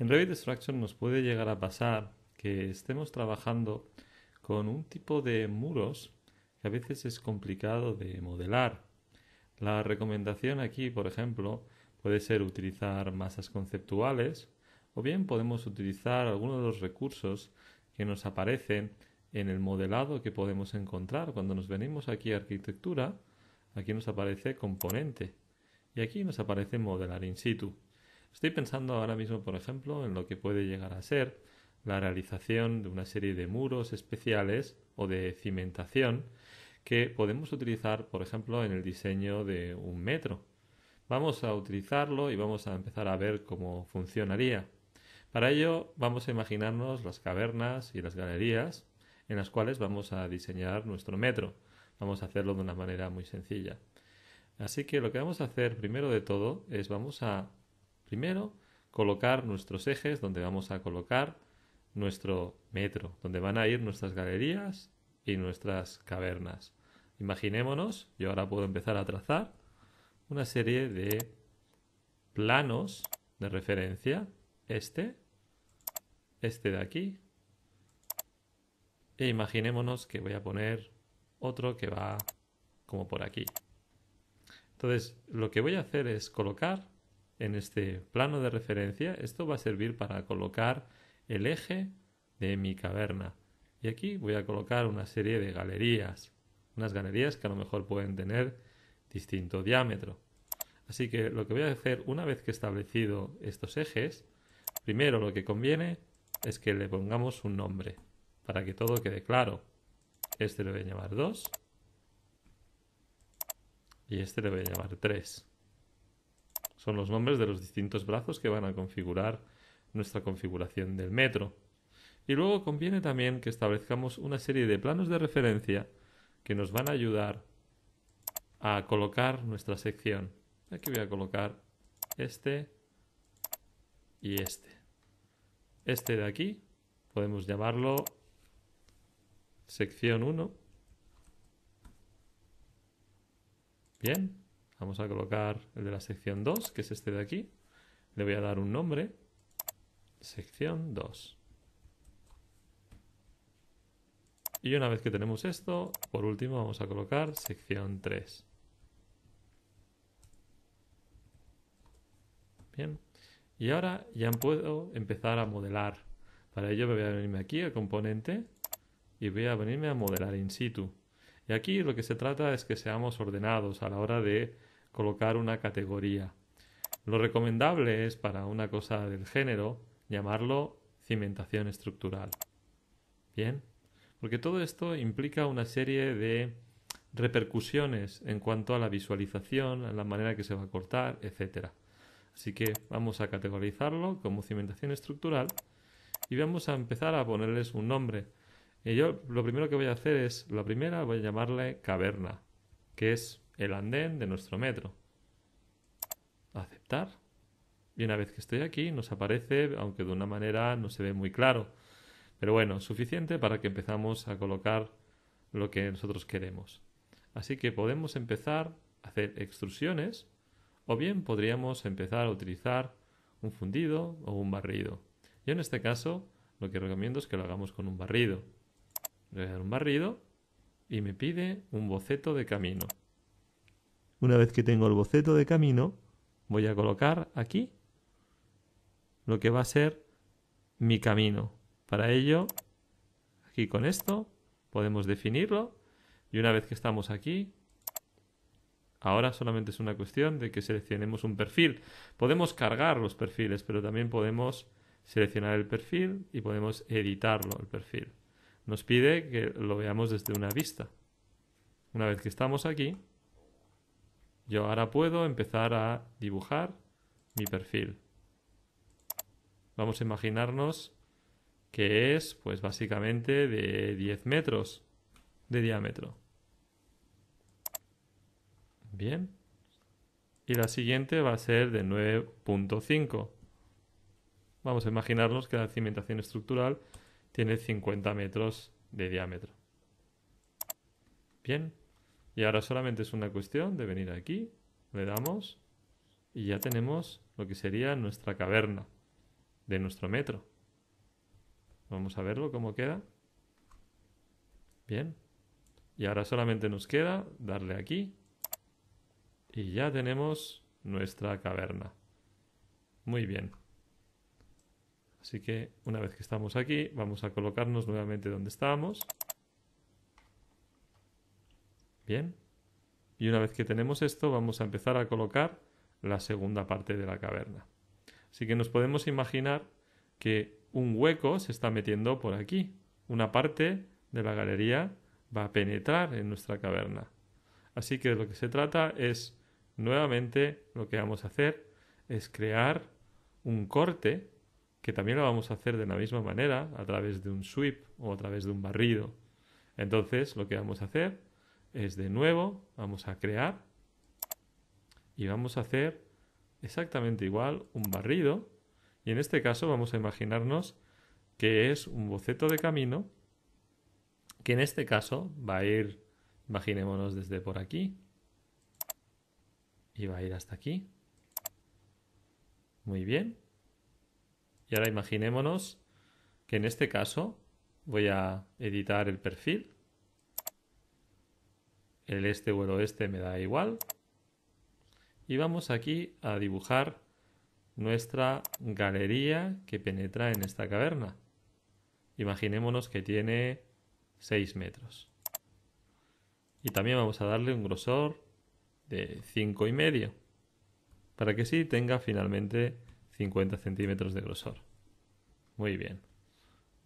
En Revit Structure nos puede llegar a pasar que estemos trabajando con un tipo de muros que a veces es complicado de modelar. La recomendación aquí, por ejemplo, puede ser utilizar masas conceptuales o bien podemos utilizar algunos de los recursos que nos aparecen en el modelado que podemos encontrar. Cuando nos venimos aquí a arquitectura, aquí nos aparece componente y aquí nos aparece modelar in situ. Estoy pensando ahora mismo, por ejemplo, en lo que puede llegar a ser la realización de una serie de muros especiales o de cimentación que podemos utilizar, por ejemplo, en el diseño de un metro. Vamos a utilizarlo y vamos a empezar a ver cómo funcionaría. Para ello vamos a imaginarnos las cavernas y las galerías en las cuales vamos a diseñar nuestro metro. Vamos a hacerlo de una manera muy sencilla. Así que lo que vamos a hacer primero de todo es vamos a Primero, colocar nuestros ejes donde vamos a colocar nuestro metro, donde van a ir nuestras galerías y nuestras cavernas. Imaginémonos, yo ahora puedo empezar a trazar una serie de planos de referencia, este, este de aquí, e imaginémonos que voy a poner otro que va como por aquí. Entonces, lo que voy a hacer es colocar en este plano de referencia, esto va a servir para colocar el eje de mi caverna. Y aquí voy a colocar una serie de galerías, unas galerías que a lo mejor pueden tener distinto diámetro. Así que lo que voy a hacer una vez que he establecido estos ejes, primero lo que conviene es que le pongamos un nombre para que todo quede claro. Este le voy a llamar 2 y este le voy a llamar 3. Son los nombres de los distintos brazos que van a configurar nuestra configuración del metro. Y luego conviene también que establezcamos una serie de planos de referencia que nos van a ayudar a colocar nuestra sección. Aquí voy a colocar este y este. Este de aquí podemos llamarlo sección 1. Bien. Vamos a colocar el de la sección 2, que es este de aquí. Le voy a dar un nombre. Sección 2. Y una vez que tenemos esto, por último vamos a colocar sección 3. Bien. Y ahora ya puedo empezar a modelar. Para ello me voy a venirme aquí al componente y voy a venirme a modelar in situ. Y aquí lo que se trata es que seamos ordenados a la hora de colocar una categoría. Lo recomendable es para una cosa del género llamarlo cimentación estructural. Bien, porque todo esto implica una serie de repercusiones en cuanto a la visualización, a la manera que se va a cortar, etc. Así que vamos a categorizarlo como cimentación estructural y vamos a empezar a ponerles un nombre. Y yo lo primero que voy a hacer es, la primera voy a llamarle caverna, que es el andén de nuestro metro. Aceptar. Y una vez que estoy aquí nos aparece, aunque de una manera no se ve muy claro. Pero bueno, suficiente para que empezamos a colocar lo que nosotros queremos. Así que podemos empezar a hacer extrusiones o bien podríamos empezar a utilizar un fundido o un barrido. Yo en este caso lo que recomiendo es que lo hagamos con un barrido. Le voy a dar un barrido y me pide un boceto de camino. Una vez que tengo el boceto de camino, voy a colocar aquí lo que va a ser mi camino. Para ello, aquí con esto, podemos definirlo. Y una vez que estamos aquí, ahora solamente es una cuestión de que seleccionemos un perfil. Podemos cargar los perfiles, pero también podemos seleccionar el perfil y podemos editarlo, el perfil. Nos pide que lo veamos desde una vista. Una vez que estamos aquí, yo ahora puedo empezar a dibujar mi perfil. Vamos a imaginarnos que es, pues básicamente, de 10 metros de diámetro. Bien. Y la siguiente va a ser de 9.5. Vamos a imaginarnos que la cimentación estructural tiene 50 metros de diámetro. Bien. Y ahora solamente es una cuestión de venir aquí, le damos y ya tenemos lo que sería nuestra caverna de nuestro metro. Vamos a verlo cómo queda. Bien. Y ahora solamente nos queda darle aquí y ya tenemos nuestra caverna. Muy bien. Así que una vez que estamos aquí, vamos a colocarnos nuevamente donde estábamos. Bien. Y una vez que tenemos esto, vamos a empezar a colocar la segunda parte de la caverna. Así que nos podemos imaginar que un hueco se está metiendo por aquí. Una parte de la galería va a penetrar en nuestra caverna. Así que de lo que se trata es, nuevamente, lo que vamos a hacer es crear un corte, que también lo vamos a hacer de la misma manera, a través de un sweep o a través de un barrido. Entonces, lo que vamos a hacer es de nuevo, vamos a crear y vamos a hacer exactamente igual un barrido y en este caso vamos a imaginarnos que es un boceto de camino que en este caso va a ir, imaginémonos desde por aquí y va a ir hasta aquí. Muy bien. Y ahora imaginémonos que en este caso voy a editar el perfil el este o el oeste me da igual. Y vamos aquí a dibujar nuestra galería que penetra en esta caverna. Imaginémonos que tiene 6 metros. Y también vamos a darle un grosor de 5 y medio para que sí tenga finalmente 50 centímetros de grosor. Muy bien.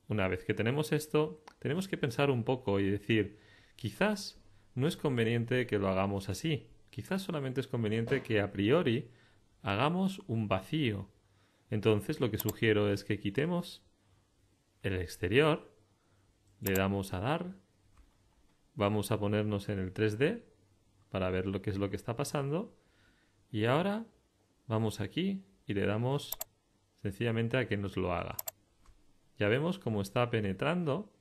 Una vez que tenemos esto, tenemos que pensar un poco y decir, quizás no es conveniente que lo hagamos así. Quizás solamente es conveniente que a priori hagamos un vacío. Entonces lo que sugiero es que quitemos el exterior, le damos a dar, vamos a ponernos en el 3D para ver lo que es lo que está pasando y ahora vamos aquí y le damos sencillamente a que nos lo haga. Ya vemos cómo está penetrando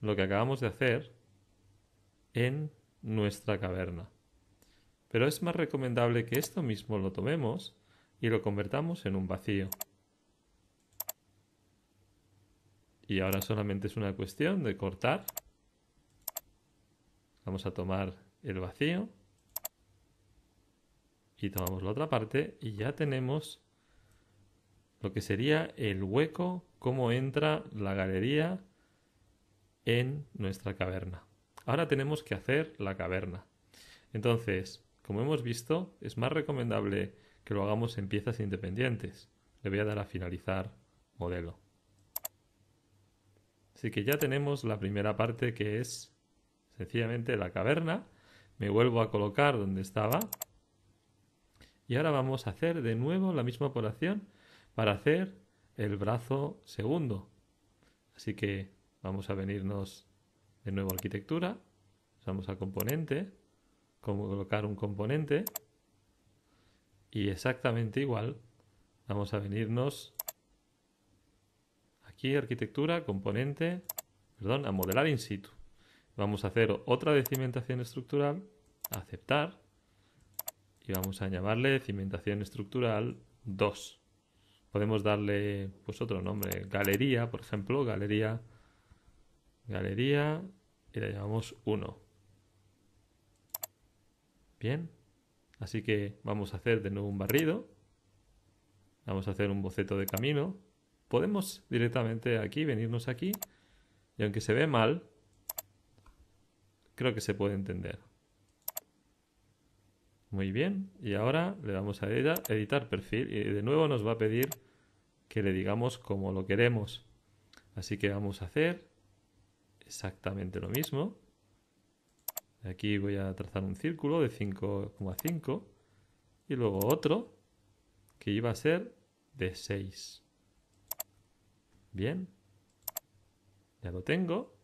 lo que acabamos de hacer en nuestra caverna. Pero es más recomendable que esto mismo lo tomemos y lo convertamos en un vacío. Y ahora solamente es una cuestión de cortar. Vamos a tomar el vacío y tomamos la otra parte y ya tenemos lo que sería el hueco, como entra la galería en nuestra caverna. Ahora tenemos que hacer la caverna. Entonces, como hemos visto, es más recomendable que lo hagamos en piezas independientes. Le voy a dar a finalizar modelo. Así que ya tenemos la primera parte que es sencillamente la caverna. Me vuelvo a colocar donde estaba. Y ahora vamos a hacer de nuevo la misma operación para hacer el brazo segundo. Así que vamos a venirnos de nuevo arquitectura, vamos a componente, colocar un componente y exactamente igual vamos a venirnos aquí arquitectura, componente, perdón, a modelar in situ. Vamos a hacer otra de cimentación estructural, aceptar y vamos a llamarle cimentación estructural 2. Podemos darle pues otro nombre, galería, por ejemplo, galería galería y le llamamos 1. Bien, así que vamos a hacer de nuevo un barrido. Vamos a hacer un boceto de camino. Podemos directamente aquí, venirnos aquí. Y aunque se ve mal, creo que se puede entender. Muy bien, y ahora le damos a editar perfil y de nuevo nos va a pedir que le digamos como lo queremos. Así que vamos a hacer exactamente lo mismo. Aquí voy a trazar un círculo de 5,5 y luego otro que iba a ser de 6. Bien. Ya lo tengo.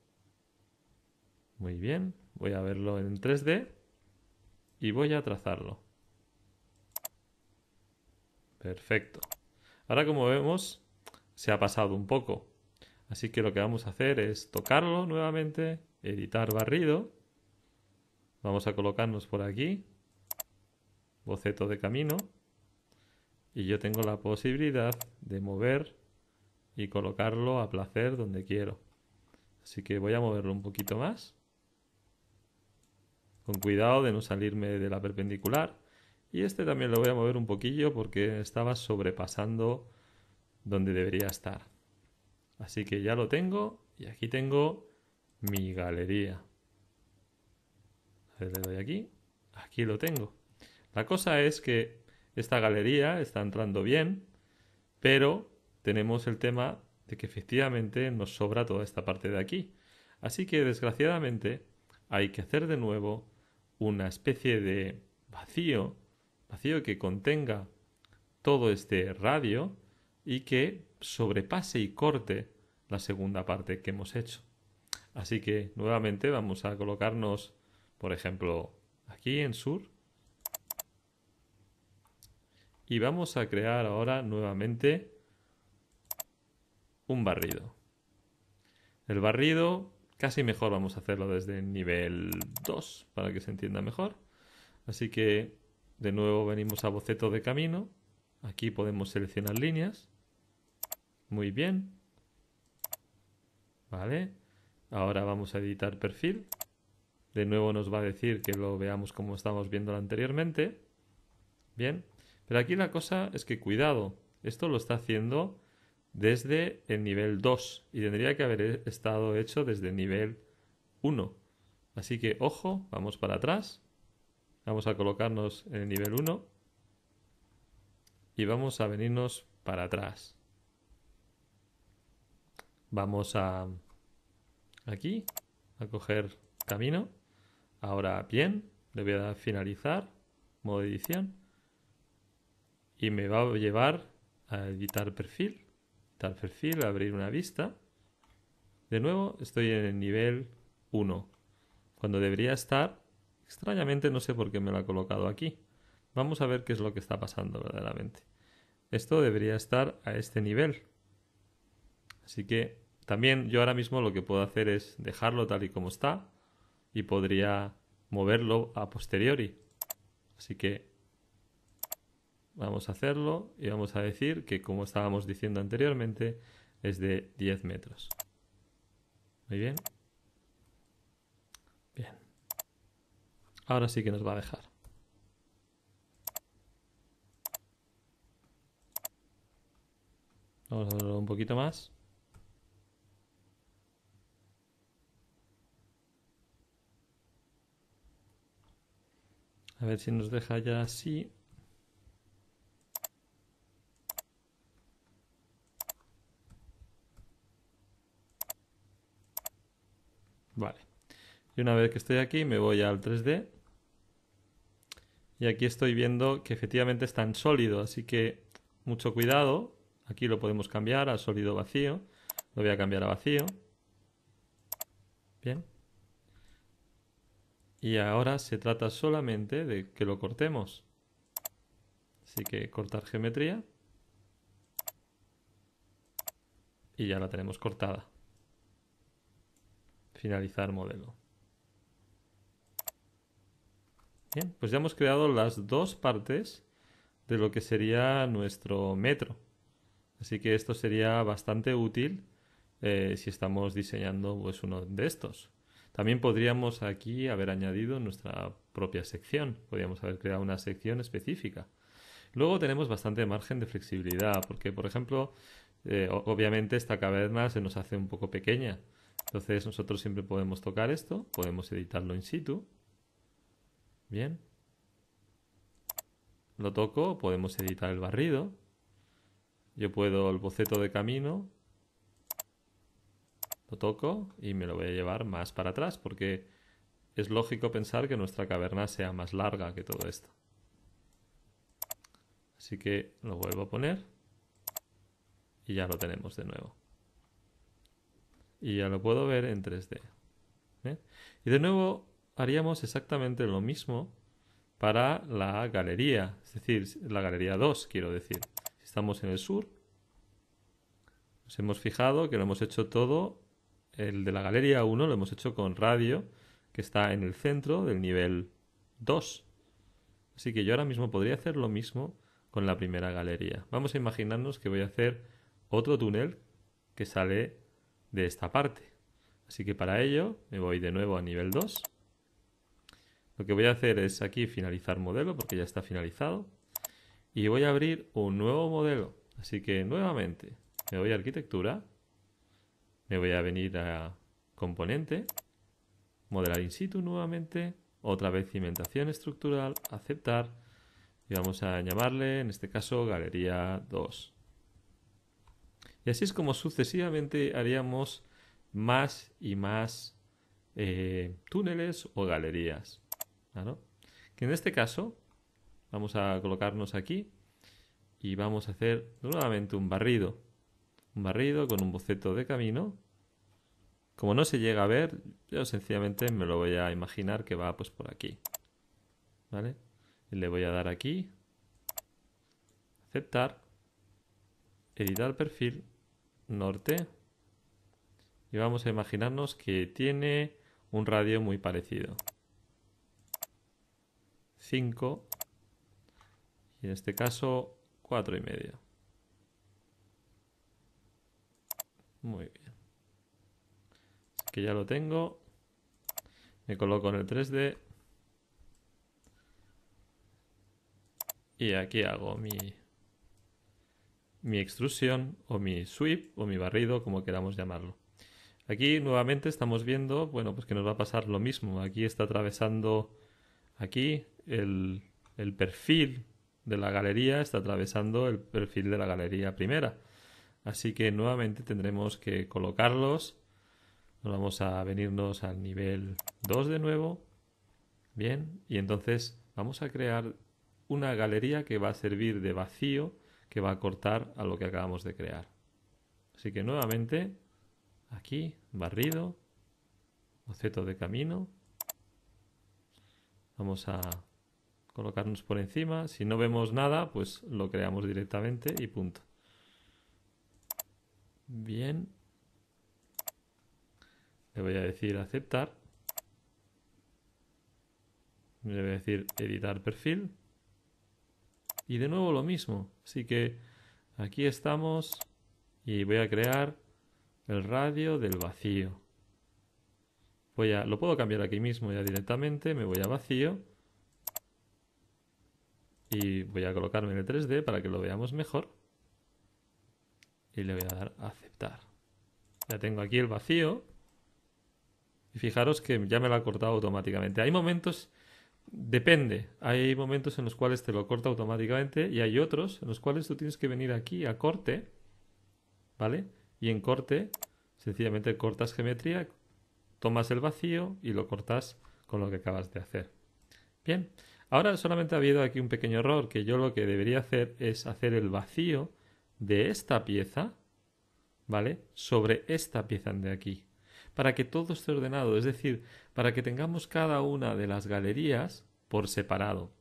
Muy bien. Voy a verlo en 3D y voy a trazarlo. Perfecto. Ahora como vemos, se ha pasado un poco. Así que lo que vamos a hacer es tocarlo nuevamente, editar barrido. Vamos a colocarnos por aquí, boceto de camino. Y yo tengo la posibilidad de mover y colocarlo a placer donde quiero. Así que voy a moverlo un poquito más. Con cuidado de no salirme de la perpendicular. Y este también lo voy a mover un poquillo porque estaba sobrepasando donde debería estar. Así que ya lo tengo y aquí tengo mi galería. Le doy aquí, aquí lo tengo. La cosa es que esta galería está entrando bien, pero tenemos el tema de que efectivamente nos sobra toda esta parte de aquí. Así que desgraciadamente hay que hacer de nuevo una especie de vacío, vacío que contenga todo este radio y que sobrepase y corte la segunda parte que hemos hecho. Así que nuevamente vamos a colocarnos, por ejemplo, aquí en sur. Y vamos a crear ahora nuevamente un barrido. El barrido casi mejor vamos a hacerlo desde nivel 2 para que se entienda mejor. Así que de nuevo venimos a boceto de camino. Aquí podemos seleccionar líneas muy bien. Vale. Ahora vamos a editar perfil. De nuevo nos va a decir que lo veamos como estábamos viendo anteriormente. Bien. Pero aquí la cosa es que cuidado. Esto lo está haciendo desde el nivel 2 y tendría que haber estado hecho desde el nivel 1. Así que ojo, vamos para atrás. Vamos a colocarnos en el nivel 1 y vamos a venirnos para atrás. Vamos a aquí, a coger camino. Ahora bien, le voy a dar finalizar, modo edición. Y me va a llevar a editar perfil, editar perfil, abrir una vista. De nuevo, estoy en el nivel 1, cuando debería estar, extrañamente no sé por qué me lo ha colocado aquí. Vamos a ver qué es lo que está pasando verdaderamente. Esto debería estar a este nivel, Así que también yo ahora mismo lo que puedo hacer es dejarlo tal y como está y podría moverlo a posteriori. Así que vamos a hacerlo y vamos a decir que como estábamos diciendo anteriormente es de 10 metros. Muy bien. Bien. Ahora sí que nos va a dejar. Vamos a verlo un poquito más. A ver si nos deja ya así. Vale. Y una vez que estoy aquí me voy al 3D. Y aquí estoy viendo que efectivamente está en sólido, así que mucho cuidado. Aquí lo podemos cambiar a sólido vacío. Lo voy a cambiar a vacío. Bien. Y ahora se trata solamente de que lo cortemos. Así que cortar geometría. Y ya la tenemos cortada. Finalizar modelo. Bien, pues ya hemos creado las dos partes de lo que sería nuestro metro. Así que esto sería bastante útil eh, si estamos diseñando pues, uno de estos. También podríamos aquí haber añadido nuestra propia sección, podríamos haber creado una sección específica. Luego tenemos bastante margen de flexibilidad, porque por ejemplo, eh, obviamente esta caverna se nos hace un poco pequeña. Entonces nosotros siempre podemos tocar esto, podemos editarlo in situ. Bien. Lo toco, podemos editar el barrido. Yo puedo el boceto de camino, lo toco y me lo voy a llevar más para atrás porque es lógico pensar que nuestra caverna sea más larga que todo esto. Así que lo vuelvo a poner y ya lo tenemos de nuevo. Y ya lo puedo ver en 3D. ¿eh? Y de nuevo haríamos exactamente lo mismo para la galería, es decir, la galería 2 quiero decir. Si estamos en el sur, nos hemos fijado que lo hemos hecho todo el de la galería 1 lo hemos hecho con radio, que está en el centro del nivel 2. Así que yo ahora mismo podría hacer lo mismo con la primera galería. Vamos a imaginarnos que voy a hacer otro túnel que sale de esta parte. Así que para ello me voy de nuevo a nivel 2. Lo que voy a hacer es aquí finalizar modelo porque ya está finalizado. Y voy a abrir un nuevo modelo. Así que nuevamente me voy a arquitectura me voy a venir a componente, modelar in situ nuevamente, otra vez cimentación estructural, aceptar y vamos a llamarle en este caso galería 2. Y así es como sucesivamente haríamos más y más eh, túneles o galerías. Que en este caso vamos a colocarnos aquí y vamos a hacer nuevamente un barrido un barrido con un boceto de camino. Como no se llega a ver, yo sencillamente me lo voy a imaginar que va pues por aquí. ¿Vale? le voy a dar aquí. Aceptar. Editar perfil. Norte. Y vamos a imaginarnos que tiene un radio muy parecido. 5. Y en este caso, cuatro y medio. Muy bien. que ya lo tengo. Me coloco en el 3D. Y aquí hago mi, mi extrusión o mi sweep o mi barrido, como queramos llamarlo. Aquí nuevamente estamos viendo, bueno, pues que nos va a pasar lo mismo. Aquí está atravesando aquí el perfil de la galería, está atravesando el perfil de la galería primera. Así que nuevamente tendremos que colocarlos. vamos a venirnos al nivel 2 de nuevo. Bien, y entonces vamos a crear una galería que va a servir de vacío que va a cortar a lo que acabamos de crear. Así que nuevamente, aquí, barrido, boceto de camino. Vamos a colocarnos por encima. Si no vemos nada, pues lo creamos directamente y punto. Bien. Le voy a decir aceptar. Le voy a decir editar perfil. Y de nuevo lo mismo. Así que aquí estamos y voy a crear el radio del vacío. lo puedo cambiar aquí mismo ya directamente. Me voy a vacío. Y voy a colocarme en el 3D para que lo veamos mejor y le voy a dar a aceptar. Ya tengo aquí el vacío. Y fijaros que ya me lo ha cortado automáticamente. Hay momentos, depende, hay momentos en los cuales te lo corta automáticamente y hay otros en los cuales tú tienes que venir aquí a corte, ¿vale? Y en corte, sencillamente cortas geometría, tomas el vacío y lo cortas con lo que acabas de hacer. Bien, ahora solamente ha habido aquí un pequeño error, que yo lo que debería hacer es hacer el vacío de esta pieza, ¿vale? Sobre esta pieza de aquí, para que todo esté ordenado, es decir, para que tengamos cada una de las galerías por separado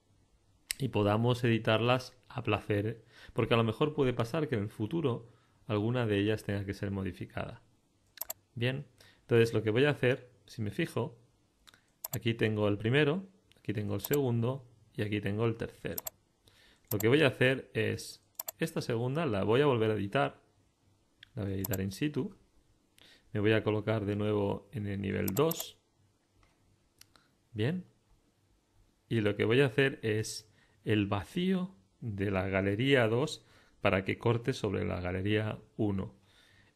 y podamos editarlas a placer, porque a lo mejor puede pasar que en el futuro alguna de ellas tenga que ser modificada. Bien, entonces lo que voy a hacer, si me fijo, aquí tengo el primero, aquí tengo el segundo y aquí tengo el tercero. Lo que voy a hacer es esta segunda la voy a volver a editar. La voy a editar in situ. Me voy a colocar de nuevo en el nivel 2. Bien. Y lo que voy a hacer es el vacío de la galería 2 para que corte sobre la galería 1.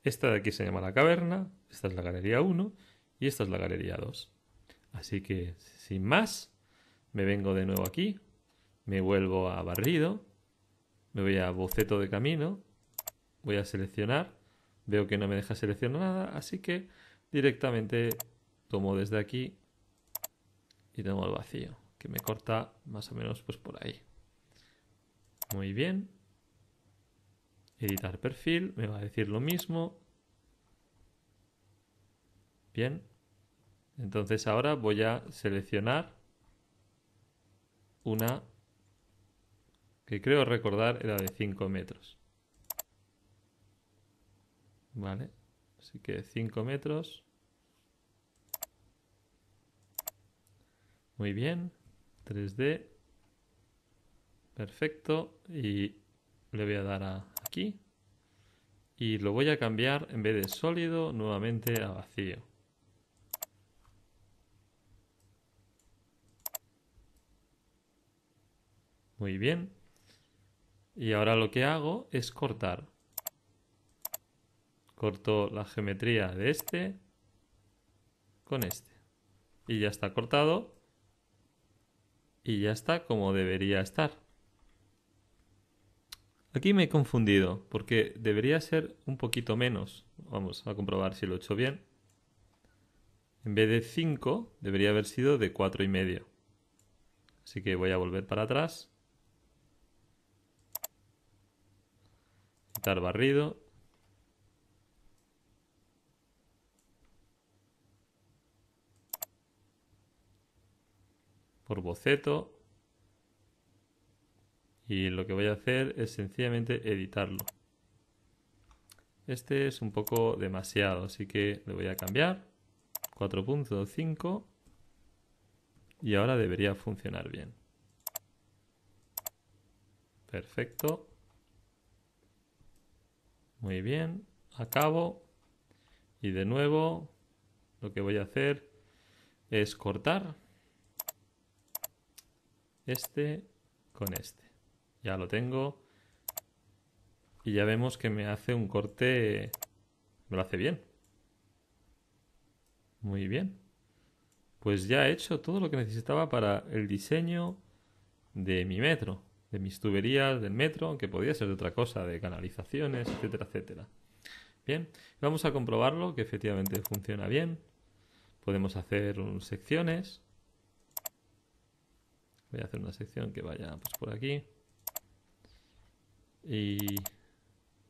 Esta de aquí se llama la caverna, esta es la galería 1 y esta es la galería 2. Así que, sin más, me vengo de nuevo aquí, me vuelvo a barrido me voy a boceto de camino, voy a seleccionar, veo que no me deja seleccionar nada, así que directamente tomo desde aquí y tomo el vacío, que me corta más o menos pues por ahí. Muy bien. Editar perfil, me va a decir lo mismo. Bien. Entonces ahora voy a seleccionar una que creo recordar era de 5 metros. Vale, así que 5 metros. Muy bien, 3D. Perfecto, y le voy a dar aquí. Y lo voy a cambiar en vez de sólido nuevamente a vacío. Muy bien. Y ahora lo que hago es cortar. Corto la geometría de este con este. Y ya está cortado. Y ya está como debería estar. Aquí me he confundido porque debería ser un poquito menos. Vamos a comprobar si lo he hecho bien. En vez de 5 debería haber sido de cuatro y medio. Así que voy a volver para atrás barrido. Por boceto. Y lo que voy a hacer es sencillamente editarlo. Este es un poco demasiado, así que le voy a cambiar. 4.5. Y ahora debería funcionar bien. Perfecto. Muy bien, acabo y de nuevo lo que voy a hacer es cortar este con este. Ya lo tengo y ya vemos que me hace un corte, me lo hace bien. Muy bien. Pues ya he hecho todo lo que necesitaba para el diseño de mi metro de mis tuberías del metro, que podía ser de otra cosa, de canalizaciones, etcétera, etcétera. Bien, vamos a comprobarlo, que efectivamente funciona bien. Podemos hacer secciones. Voy a hacer una sección que vaya pues, por aquí. Y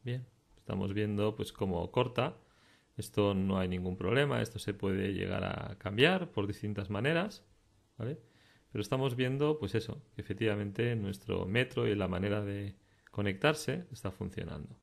bien, estamos viendo pues cómo corta. Esto no hay ningún problema, esto se puede llegar a cambiar por distintas maneras. ¿vale? Pero estamos viendo, pues eso, que efectivamente nuestro metro y la manera de conectarse está funcionando.